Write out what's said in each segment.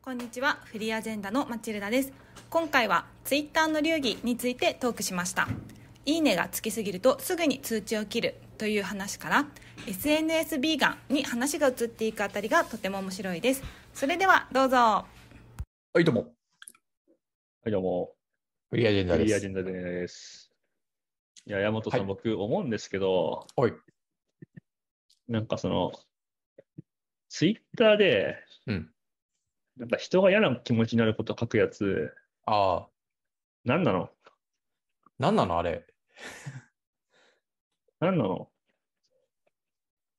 こんにちはフリーアジェンダのマチルダです今回はツイッターの流儀についてトークしましたいいねがつきすぎるとすぐに通知を切るという話から SNS ビーガンに話が移っていくあたりがとても面白いですそれではどうぞはいどうもはいどうもフリーアジェンダフリーアジェンダですいや山本さん、はい、僕思うんですけどはいなんかそのツイッターで、うん、なんか人が嫌な気持ちになること書くやつ、ああ。何なの何なのあれ。何 なの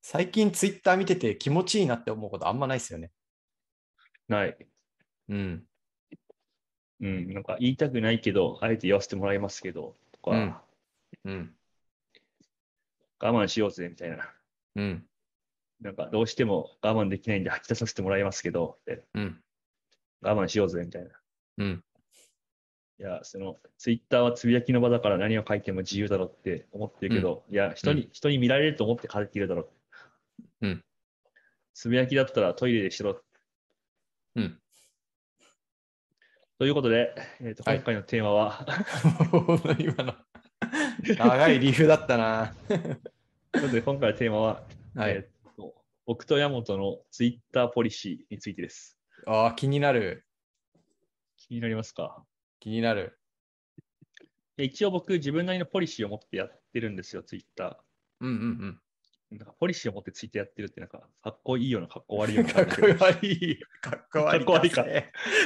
最近ツイッター見てて気持ちいいなって思うことあんまないですよね。ない。うん。うん、なんか言いたくないけど、あえて言わせてもらいますけど、とか、うんうん。我慢しようぜ、みたいな。うん。なんかどうしても我慢できないんで吐き出させてもらいますけど、ってうん。我慢しようぜ、みたいな。うん。いや、その、ツイッターはつぶやきの場だから何を書いても自由だろって思ってるけど、うん、いや、人に、うん、人に見られると思って書いてるだろう。うん。つぶやきだったらトイレでしろ。うん。ということで、えーと、今回のテーマは、はい、今の長い理由だったな。ということで、今回のテーマは、はい、えーと、僕と山本のツイッターポリシーについてです。ああ、気になる。気になりますか。気になる。一応僕、自分なりのポリシーを持ってやってるんですよ、ツイッター。うんうんうん。なんかポリシーを持ってツイッターやってるって、なんか、かっこいいような、かっこ悪いような。かっこ悪い。かっこ悪い。かっこ悪いか。かっこ悪いか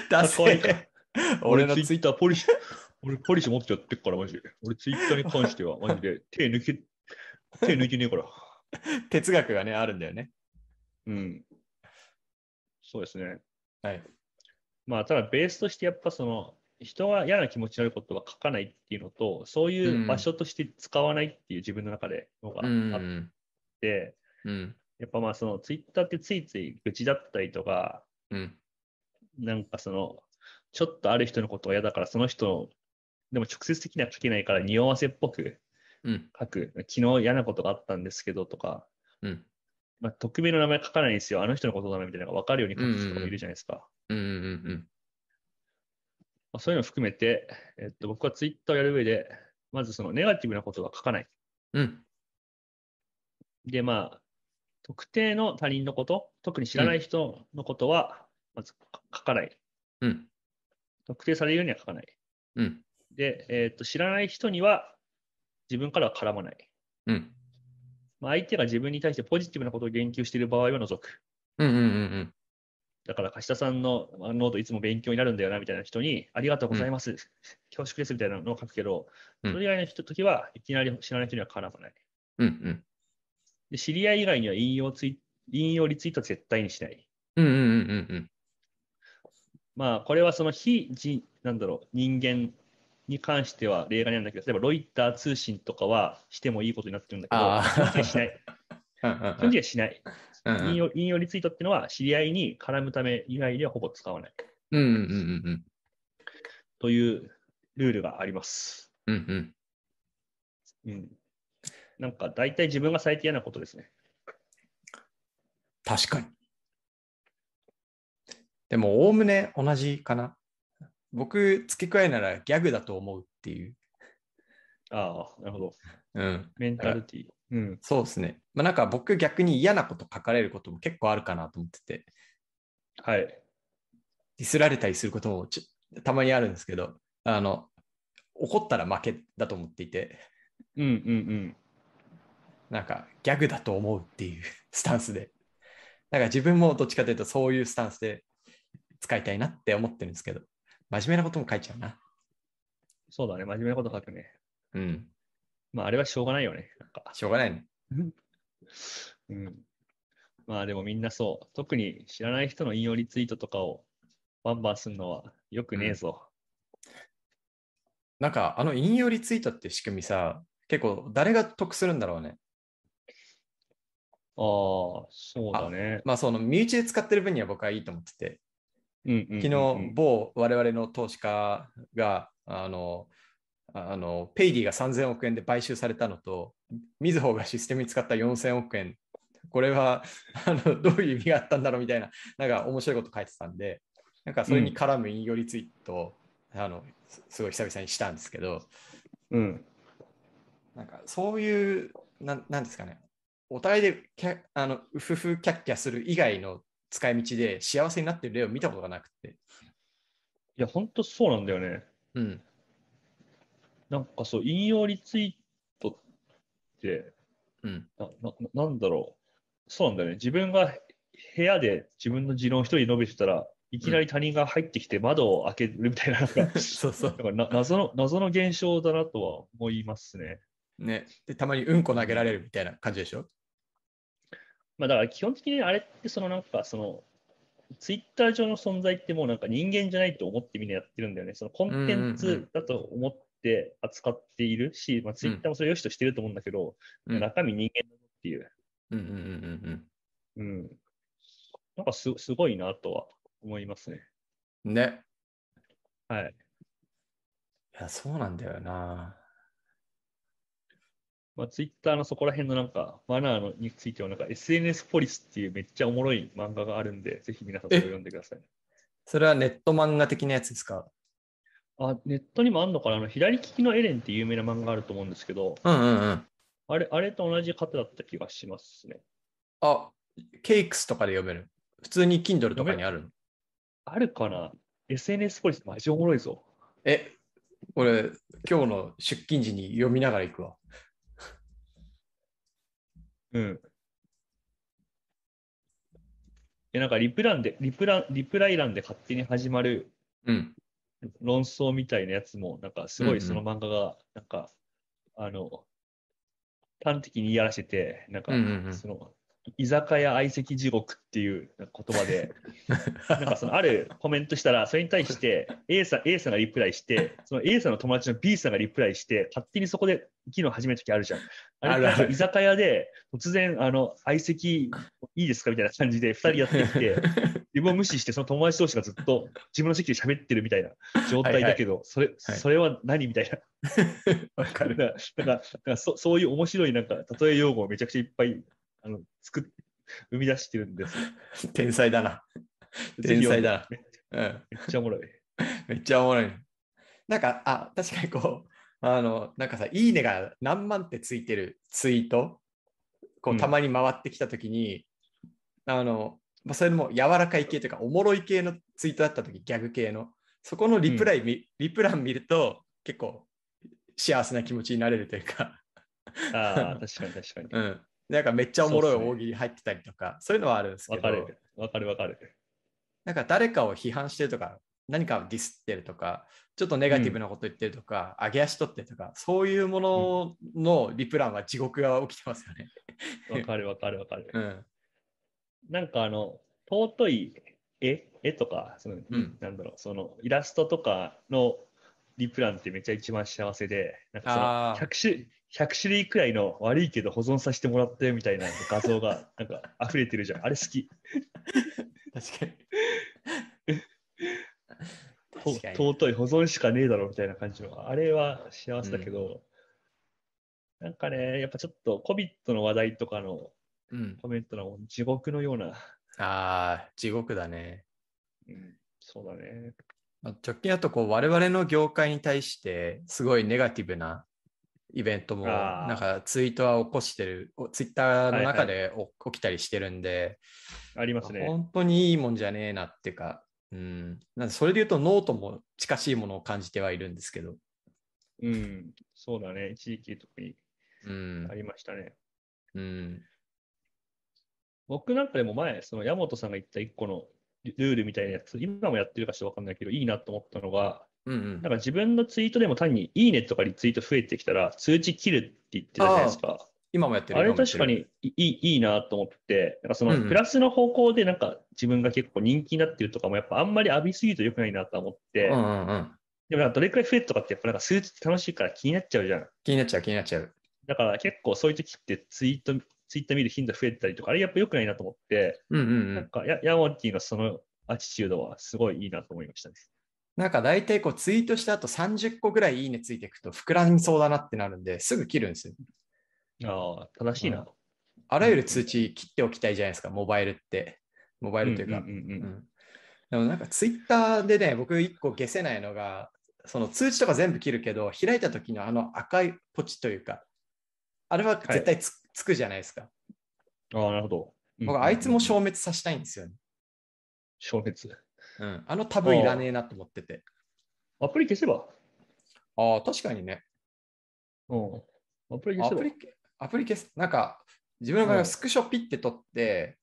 かっこ悪い俺のツイッターポリシー、俺ポリシー持ってやってっから、マジで。俺ツイッターに関しては、マジで手抜け、手抜けねえから。哲学がね、あるんだよね。うん。そうですね。はい。まあ、ただベースとしてやっぱその、人が嫌な気持ちになることは書かないっていうのと、そういう場所として使わないっていう自分の中でのがあって、うんうん、やっぱまあそのツイッターってついつい愚痴だったりとか、うん、なんかその、ちょっとある人のことが嫌だからその人の、でも直接的には書けないから匂わせっぽく書く、うん、昨日嫌なことがあったんですけどとか、まあ、匿名の名前書かないんですよ、あの人のことだなみたいなのが分かるように書く人もいるじゃないですか。うんうんうんまあ、そういうのを含めて、えっと、僕はツイッターをやる上で、まずそのネガティブなことは書かない。うん、で、まあ、特定の他人のこと、特に知らない人のことは、まず書かない、うん。特定されるようには書かない。うん、で、えっと、知らない人には自分からは絡まない。うんまあ、相手が自分に対してポジティブなことを言及している場合は除く。うんうんうんだから、貸田さんのノートいつも勉強になるんだよなみたいな人に、ありがとうございます、うん、恐縮ですみたいなのを書くけど、うん、それ以外の人時はいきなり知らない人には絡まない。うんうん、で知り合い以外には引用ツイ引用リツイートは絶対にしない。うんうんうんうん、まあ、これはその非人、なんだろう、人間に関しては例外なんだけど、例えばロイター通信とかはしてもいいことになってるんだけど、基本しない。基本的はしない。引用引用リツイートっていうのは、知り合いに絡むため以外ではほぼ使わない。うんうんうんというルールがあります。うんうんうん、なんか大体自分が最低なことですね。確かに。でも、おおむね同じかな。僕、付け加えならギャグだと思うっていう。ああ、なるほど。うん。メンタルティー。うん、そうですね。まあ、なんか僕逆に嫌なこと書かれることも結構あるかなと思ってて。はい。ディスられたりすることもたまにあるんですけど、あの、怒ったら負けだと思っていて。うんうんうん。なんかギャグだと思うっていう スタンスで。なんか自分もどっちかというとそういうスタンスで使いたいなって思ってるんですけど。真面目なことも書いちゃうな。そうだね、真面目なこと書くね。うん。まあ、あれはしょうがないよね。なんかしょうがないね。うん。まあ、でもみんなそう。特に知らない人の引用リツイートとかをバンバンするのはよくねえぞ。うん、なんか、あの引用リツイートって仕組みさ、結構誰が得するんだろうね。ああ、そうだね。まあ、その身内で使ってる分には僕はいいと思ってて。昨日、某我々の投資家が、あの、あのペイディが3000億円で買収されたのと、みずほがシステムに使った4000億円、これはあのどういう意味があったんだろうみたいな、なんか面白いこと書いてたんで、なんかそれに絡む引用リツイート、うん、あのすごい久々にしたんですけど、うん、なんかそういう、ななんですかね、お互いでキャあのうふふキャッキャする以外の使い道で幸せになってる例を見たことがなくて。いや、本当そうなんだよね。うん。なんかそう、引用リツイートって、うん、なななんだろう。そうなんだよね。自分が部屋で自分の持論一人述べてたら、いきなり他人が入ってきて窓を開けるみたいな、うそうな謎の謎の現象だなとは思いますね。ね。で、たまにうんこ投げられるみたいな感じでしょまあ、だから基本的にあれってそのなんかそのツイッター上の存在ってもうなんか人間じゃないと思ってみんなやってるんだよね。そのコンテンツだと思って扱っているし、うんうんうん、まあ、ツイッターもそれを良しとしてると思うんだけど、うん、中身人間だっていう。うんうんうんうん。うん。なんかすすごいなとは思いますね。ね。はい。いや、そうなんだよな。まあ、ツイッターのそこら辺のなんかマナーについてはなんか SNS ポリスっていうめっちゃおもろい漫画があるんで、ぜひ皆さんそれを読んでください。それはネット漫画的なやつですかあネットにもあんのかなあの左利きのエレンっていう有名な漫画あると思うんですけど、うんうんうん、あれあれと同じ方だった気がしますね。あ、ケイクスとかで読める普通に Kindle とかにあるあるかな ?SNS ポリスマジおもろいぞ。え、俺今日の出勤時に読みながら行くわ。うん。で、なんかリプランで、リプラン、リプライランで勝手に始まるうん。論争みたいなやつも、なんかすごいその漫画が、なんか、あの、端的にやらせて、なんうんうか、んうん。その、居酒屋相席地獄っていう言葉で、なんかそのあるコメントしたら、それに対して A さん、A さんがリプライして、その A さんの友達の B さんがリプライして、勝手にそこで機能始めるときあるじゃん。あれ居酒屋で突然、あの、相席いいですかみたいな感じで2人やってきて、自分を無視して、その友達同士がずっと自分の席で喋ってるみたいな状態だけど、はいはい、それ、はい、それは何みたいな。わかる。だから、だからそそういう面白いなんか、例え用語をめちゃくちゃいっぱいあの作っ生み出してるんです 天才だな。天才だな。めっちゃおもろい。めっちゃおもろい。なんか、あ、確かにこう、あの、なんかさ、いいねが何万ってついてるツイート、こう、たまに回ってきたときに、うん、あの、まあ、それも柔らかい系というか、おもろい系のツイートだったとき、ギャグ系の。そこのリプライ、うん、リプラン見ると、結構幸せな気持ちになれるというかああ、確かに確かに。うん。なんかめっちゃおもろい大喜利入ってたりとか、ね、そういうのはあるんですけど。わかる、わかる、わかる。なんか誰かを批判してるとか、何かをディスってるとか、ちょっとネガティブなこと言ってるとか、うん、上げ足取ってるとか、そういうもののリプランは地獄が起きてますよね。わ、かるわかるわかる。うん、なんかあの、尊い絵絵とか、その、うん、なんだろう、そのイラストとかのリプランってめっちゃ一番幸せで、なんかその 100, 種100種類くらいの悪いけど保存させてもらったよみたいな画像が なんか溢れてるじゃん。あれ好き。確かに。尊い保存しかねえだろみたいな感じの、あれは幸せだけど、うん、なんかね、やっぱちょっと COVID の話題とかのコメントの地獄のような。うん、ああ、地獄だね。うん、そうだね。直近だとこう我々の業界に対してすごいネガティブなイベントも、なんかツイートは起こしてる、ツイッターの中で、起きたりしてるんで、ありますね。本当にいいもんじゃねえなっていうか、うん、なんそれで言うとノートも近しいものを感じてはいるんですけど。うん、そうだね、一時期特にありましたね。うん、うん僕なんかでも前、その山本さんが言った一個のルールみたいなやつ、今もやってるかしら分かんないけど、いいなと思ったのが、なんか自分のツイートでも単にいいねとかリツイート増えてきたら通知切るって言ってたじゃないですか。今もやってるあれ確かにいいいいなと思って、なんかそのプラスの方向でなんか自分が結構人気になってるとかもやっぱあんまり浴びすぎると良くないなと思って、うんうんうん、でもどれくらい増えるとかってやっぱなんか数値って楽しいから気になっちゃうじゃん。気になっちゃう気になっちゃう。だから結構そういう時ってツイート、ツイッター見る頻度増えたりとか、あれやっぱ良くないなと思って、うんうんうん、なんかヤヤモンティのそのアチチュードはすごいいいなと思いましたね。なんか大体こうツイートした後30個ぐらいいいねついていくと膨らみそうだなってなるんですぐ切るんですよ。ああ、正しいな、うん、あらゆる通知切っておきたいじゃないですか、モバイルって。モバイルというか。でもなんかツイッターでね、僕1個消せないのが、その通知とか全部切るけど、開いた時のあの赤いポチというか、あれは絶対つはい、つくじゃないですか。ああ、なるほど。僕、あいつも消滅させたいんですよね。消滅うん、あのタブいらねえなと思ってて。アプリ消せばああ、確かにね。うん。アプリ消せばアプリアプリ消す。なんか、自分がスクショピって取って、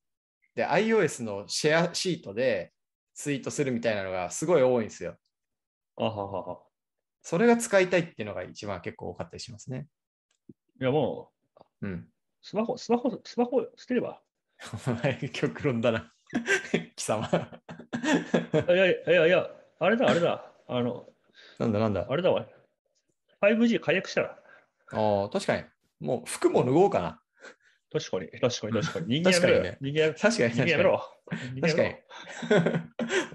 で、iOS のシェアシートでツイートするみたいなのがすごい多いんですよ。あははは。それが使いたいっていうのが一番結構多かったりしますね。いや、もう、うん。スマホ、スマホ、スマホ捨てれば。お前、極論だな 貴様。いやいやいや、あれだ、あれだ。あの、なんだなんだ。あれだわ。5G 解約したら。ああ、確かに。もう服も脱ごうかな。確かに、確かに、確かに。人間やめろ。ね、人間確かに、確かに。確かに。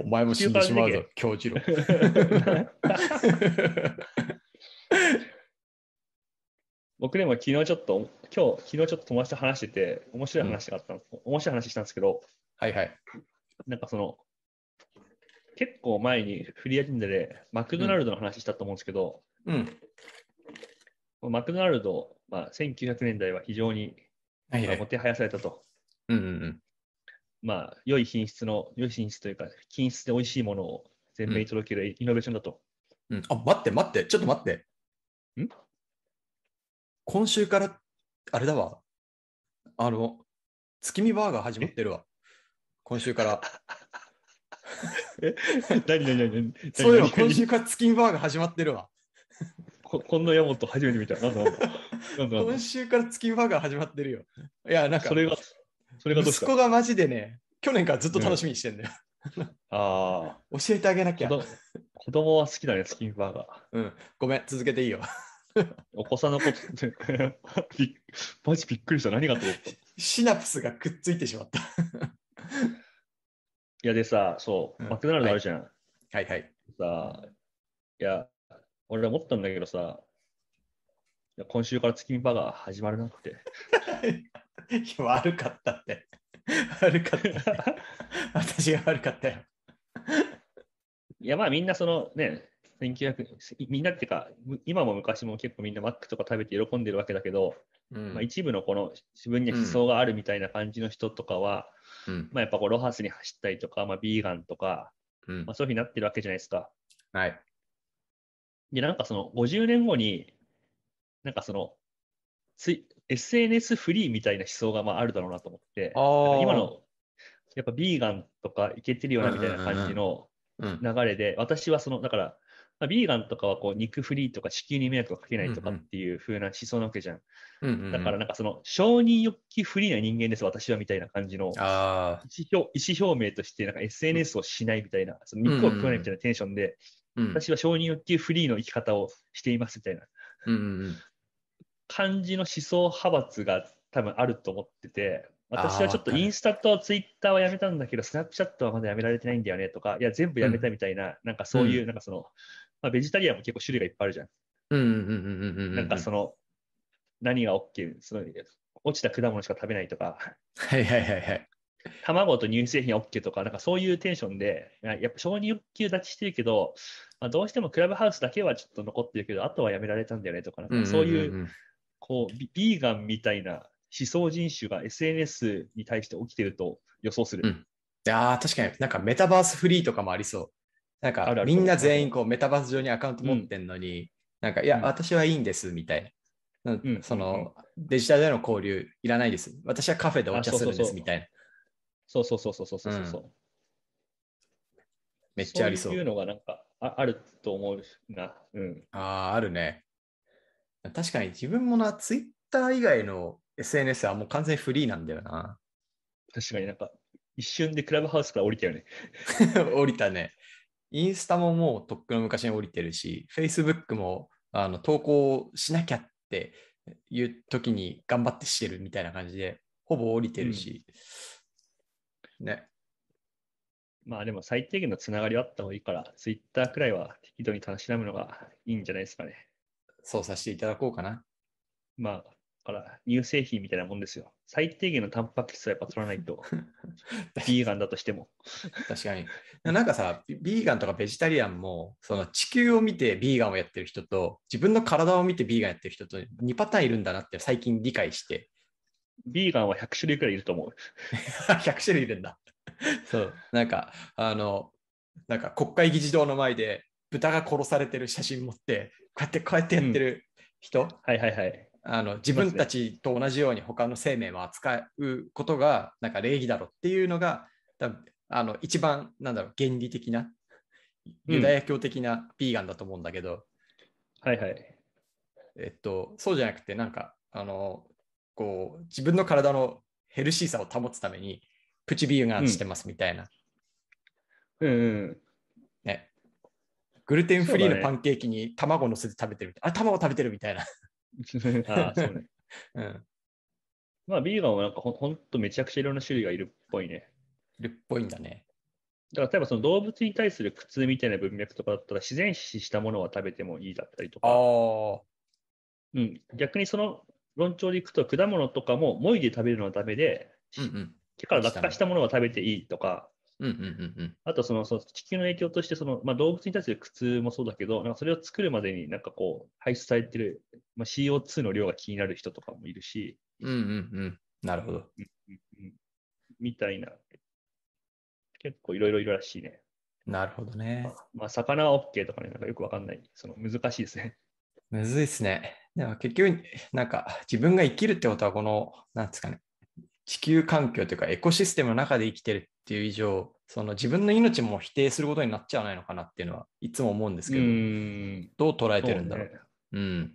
お前も死んでしまうぞ、京次郎。僕でも昨日ちょっと、今日、昨日ちょっと友達と話してて、面白い話があった面白い話したんですけど、はいはい。なんかその、結構前にフリーアジンダでマクドナルドの話したと思うんですけど、うん。マクドナルド、まあ、1900年代は非常に、はもてはやされたと。うんうんうん。まあ、良い品質の、良い品質というか、品質で美味しいものを全面に届けるイノベーションだと。うん、あ、待って待って、ちょっと待って。ん今週から、あれだわ。あの、月見バーガー始まってるわ。今週から。え 何何何そうい今週からスキンバーガー始まってるわ。ここんな山本初めて見た。なんだ今週からスキンバーガー始まってるよ。いや、なんか、それが、それがどう息子がマジでね、去年からずっと楽しみにしてんだよ。ああ。教えてあげなきゃ。子供は好きだね、スキンバーガー。うん、ごめん、続けていいよ。お子さんのこと、マジびっくりした。何がとシナプスがくっついてしまった。いやでさ、そう、うんマクドナルドあるじゃん。はいはい。さあ、いや、俺思ったんだけどさ、いや今週から月見バーガー始まるなって。悪かったって。悪かった 私が悪かったよ。いや、まあみんなそのね、1900みんなっていうか今も昔も結構みんなマックとか食べて喜んでるわけだけど、うん、まあ、一部のこの自分には思想があるみたいな感じの人とかは、うん、まあ、やっぱこうロハスに走ったりとか、まあ、ビーガンとか、まあ、そういうふうになってるわけじゃないですか。はい、でなんかその50年後になんかそのつ SNS フリーみたいな思想がまああるだろうなと思って今のやっぱビーガンとかいけてるよなみたいな感じの流れで、私はそのだからまあ、ビーガンとかはこう肉フリーとか地球に迷惑をかけないとかっていう風な思想なわけじゃん。うんうん、だからなんかその承認欲求フリーな人間です、私はみたいな感じの意思表明としてなんか SNS をしないみたいな、その肉を食わないみたいなテンションで、うん、私は承認欲求フリーの生き方をしていますみたいな、うん、感じの思想派閥が多分あると思ってて。私はちょっとインスタとツイッターはやめたんだけど、スナップチャットはまだやめられてないんだよねとか、いや、全部やめたみたいな、なんかそういう、なんかその、まあ、ベジタリアンも結構種類がいっぱいあるじゃん。うんうんうんうん。なんかその、何が OK、その、落ちた果物しか食べないとか。はいはいはいはい。卵と乳製品 OK とか、なんかそういうテンションで、やっぱ承認欲求立ちしてるけど、まあ、どうしてもクラブハウスだけはちょっと残ってるけど、あとはやめられたんだよねとか、なんかそういう,、うこう、ビーガンみたいな思想人種が SNS に対して起きてると予想する。うん、確かになんかメタバースフリーとかもありそう。なんかみんな全員こうメタバース上にアカウント持ってんのに、うん、なんかいや、うん、私はいいんですみたいな、うん、その、デジタルでの交流いらないです。私はカフェでお茶するんですみたいな。そうそうそうそうそうそうそう、めっちゃありそう。そういうのがなんかああると思うな。うん、ああ、あるね。確かに自分もな、ツイッター以外の SNS はもう完全フリーなんだよな。確かになんか一瞬でクラブハウスから降りたよね。降りたね。インスタももうとっくの昔に降りてるし、Facebook もあの投稿しなきゃっていう時に頑張ってしてるみたいな感じで、ほぼ降りてるし、うん、ね。まあでも最低限のつながりはあった方がいいから、Twitter くらいは適度に楽しむのがいいんじゃないですかね。そうさせていただこうかな。まあ、あら、乳製品みたいなもんですよ。最低限のタンパク質はやっぱ取らないと。ビーガンだとしても。確かに。なんかさ、ビーガンとかベジタリアンも、その地球を見てビーガンをやってる人と、自分の体を見てビーガンやってる人と2パターンいるんだなって最近理解して。ビーガンは100種類くらいいると思う。100 種類いるんだ。そう。なんか、あの、なんか国会議事堂の前で豚が殺されてる写真持って、こうやってこうやってやってる人、うん、はいはいはい。あの自分たちと同じように他の生命を扱うことがなんか礼儀だろっていうのが多分あの一番なんだろう原理的なユダヤ教的なヴィーガンだと思うんだけど、うん、はいはいえっとそうじゃなくてなんかあのこう自分の体のヘルシーさを保つためにプチビーガンしてますみたいな、うん、うんねグルテンフリーのパンケーキに卵のせて食べてるみたいね、あ卵食べてるみたいなあ そうね。うん。まあ、ビーガンはなんかほほんとめちゃくちゃいろんな種類がいるっぽいね。いるっぽいんだね。だから例えばその動物に対する苦痛みたいな文脈とかだったら自然死したものは食べてもいいだったりとか。うん、逆にその論調でいくと果物とかももいで食べるのはダメで、うんうん、手から落下したものは食べていいとか、うんうんうんうん、あとそのその地球の影響としてその、まあ、動物に対する苦痛もそうだけどなんかそれを作るまでになんかこう排出されてる、まあ、CO2 の量が気になる人とかもいるし、うんうんうん、なるほど、みたいな結構いろいろいるらしいねなるほどね、まあ、魚は OK とかねなんかよくわかんないその難しいですねむずいですねでも結局なんか自分が生きるってことはこのなんですかね地球環境というかエコシステムの中で生きてるっていう以上その自分の命も否定することになっちゃわないのかなっていうのはいつも思うんですけどどう捉えてるんだろう、ね、うん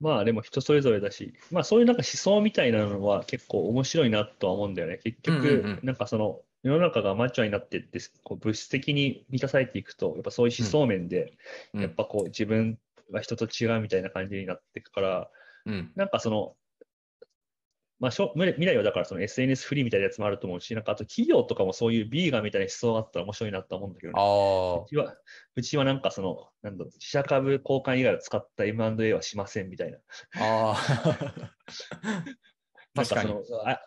まあでも人それぞれだし、まあそういうなんか思想みたいなのは結構面白いなとは思うんだよね。結局、なんかその世の中がマッチョになってってこう物質的に満たされていくと、やっぱそういう思想面で、やっぱこう自分は人と違うみたいな感じになっていくから、なんかそのまあ、未来はだからその SNS フリーみたいなやつもあると思うし、なんかあと企業とかもそういうビーガンみたいな思想があったら面白いなと思うんだけど、ね、うちは、うちはなんかその、なんだ自社株交換以外を使った M&A はしませんみたいな。ああ。なんかそのあ、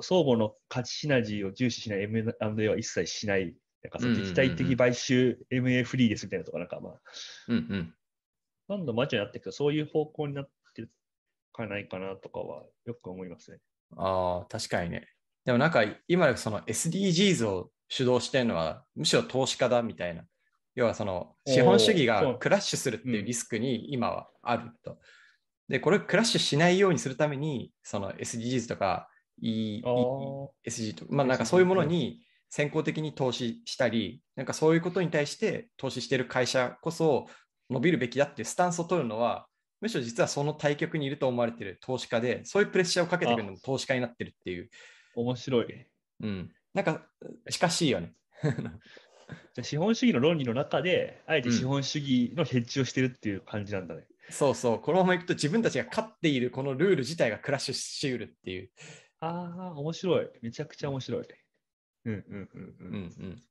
相互の価値シナジーを重視しない M&A は一切しない、なんかその敵対的買収 MA フリーですみたいなとか、なんかまあ、うんうん、どんどんマジになっていくと、そういう方向になってかないかなとかはよく思いますね。ああ、確かにね。でもなんか今その SDGs を主導してるのはむしろ投資家だみたいな。要はその資本主義がクラッシュするっていうリスクに今はあると。で、これクラッシュしないようにするためにその SDGs とか ESG とか、まあなんかそういうものに先行的に投資したり、なんかそういうことに対して投資してる会社こそ伸びるべきだっていうスタンスを取るのはむしろ実はその対局にいると思われている投資家で、そういうプレッシャーをかけてくるのも投資家になってるっていう。面白い。うん。なんか、近しいよね。じゃ資本主義の論理の中で、あえて資本主義のヘッジをしてるっていう感じなんだね。うん、そうそう、このままいくと自分たちが勝っているこのルール自体がクラッシュしうるっていう。ああ、面白い。めちゃくちゃ面白い。うんうんうんうん。うんうん、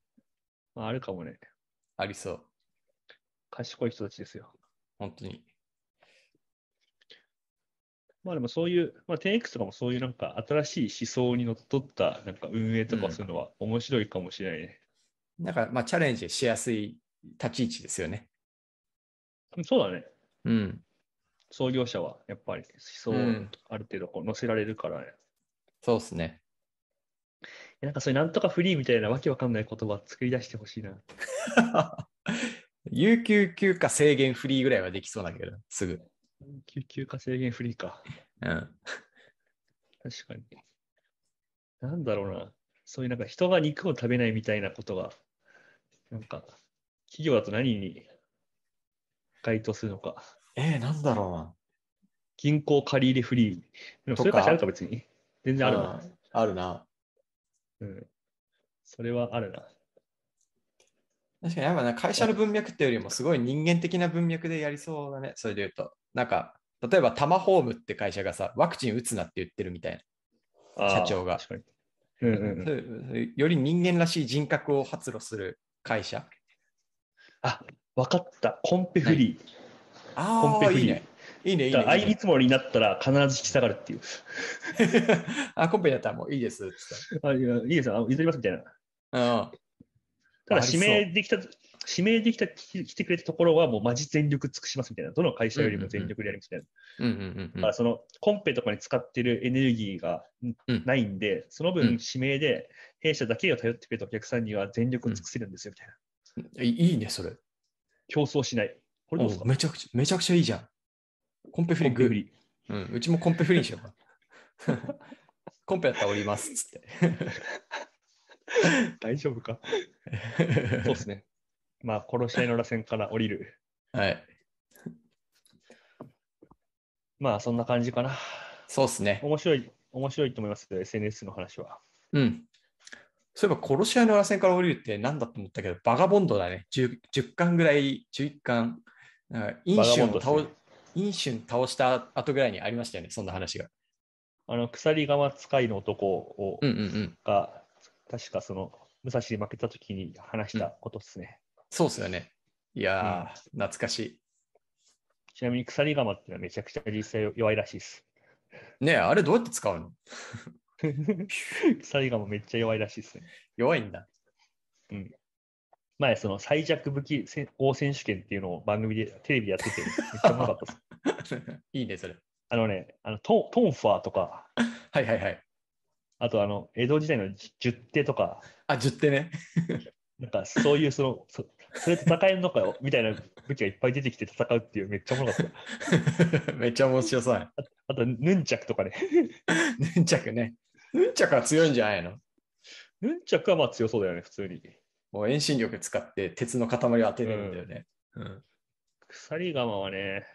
まあ、あるかもね。ありそう。賢い人たちですよ。本当に。まあでもそういう、まあ、10X とかもそういうなんか新しい思想にのっとったなんか運営とかそういうのは面白いかもしれないね。うん、かまあチャレンジしやすい立ち位置ですよね。そうだね。うん。創業者はやっぱり思想ある程度こう載せられるからね。うん、そうっすね。なんかそれなんとかフリーみたいなわけわかんない言葉作り出してほしいな。有給休暇制限フリーぐらいはできそうだけど、すぐ。休暇制限フリーか。うん。確かに。なんだろうな。そういうなんか人が肉を食べないみたいなことが、なんか、企業だと何に該当するのか。えー、なんだろうな。銀行借入フリー。でもそういう会社あるか別に。全然あるな。あるな。うん。それはあるな。確かにやっぱな会社の文脈ってよりもすごい人間的な文脈でやりそうだね、それで言うと。なんか、例えばタマホームって会社がさ、ワクチン打つなって言ってるみたいな、社長が。より人間らしい人格を発露する会社。あ、分かった。コンペフリー。ああ、コンペフリー。いいね。いいね、いいね。相見積もりになったら必ず引き下がるっていう。あ、コンペだったらもういいです。あいいです。譲りますみたいな。うん。ただ指名できた、指名できた、来てくれたところはもうマジ全力尽くしますみたいな。どの会社よりも全力でやりますみたいな。だからそのコンペとかに使ってるエネルギーがないんで、うん、その分指名で弊社だけを頼ってくれたお客さんには全力を尽くせるんですよみたいな。うん、いいね、それ。競争しない。これどうですかめちゃくちゃ、めちゃくちゃいいじゃん。コンペフリーグーリうん、うちもコンペフリーにしようか。コンペやったらおりますっつって。大丈夫か そうですね。まあ、殺し合いの螺旋から降りる。はい。まあ、そんな感じかな。そうですね。面白い、面白いと思います、SNS の話は。うん。そういえば、殺し合いの螺旋から降りるって何だと思ったけど、バガボンドだね。10, 10巻ぐらい、11巻。なんか飲酒を倒、ね、倒した後ぐらいにありましたよね、そんな話が。あの、鎖釜使いの男を、うんうんうん、が、確かその、武蔵に負けた時に話したことですね、うん、そうっすよね。いやー、うん、懐かしい。ちなみに鎖釜っていうのはめちゃくちゃ実際弱いらしいです。ねえ、あれどうやって使うの鎖釜めっちゃ弱いらしいっすね。弱いんだ。うん。前、その最弱武器王選手権っていうのを番組でテレビでやってて、めっちゃうまかったっす。いいね、それ。あのね、あのトトンファーとか、はいはいはい。あとあの江戸時代の十手とかあ十手ねなんかそういうそのそそれ戦えるのかよみたいな武器がいっぱい出てきて戦うっていうめっちゃおもろかった めっちゃ面白そうああとヌンチャクとかね ヌンチャクねヌンチャクは強いんじゃないのヌンチャクはまあ強そうだよね普通にもう遠心力使って鉄の塊を当てるんだよね、うん、うん、鎖釜はね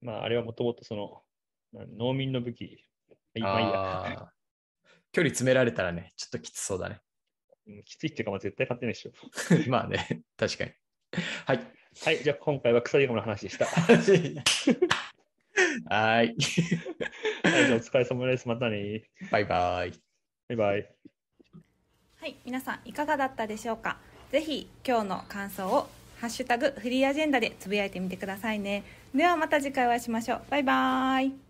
まああれはもともとその農民の武器まあいいや。距離詰められたらね、ちょっときつそうだね。きついっていうか、絶対勝てないでしょ。まあね、確かに。はい。はい、じゃあ今回は草リの話でした。はい。はい、じゃあお疲れ様です。またね。バイバイ。バイバイ。はい、皆さんいかがだったでしょうか。ぜひ今日の感想をハッシュタグフリーアジェンダでつぶやいてみてくださいね。ではまた次回お会いしましょう。バイバイ。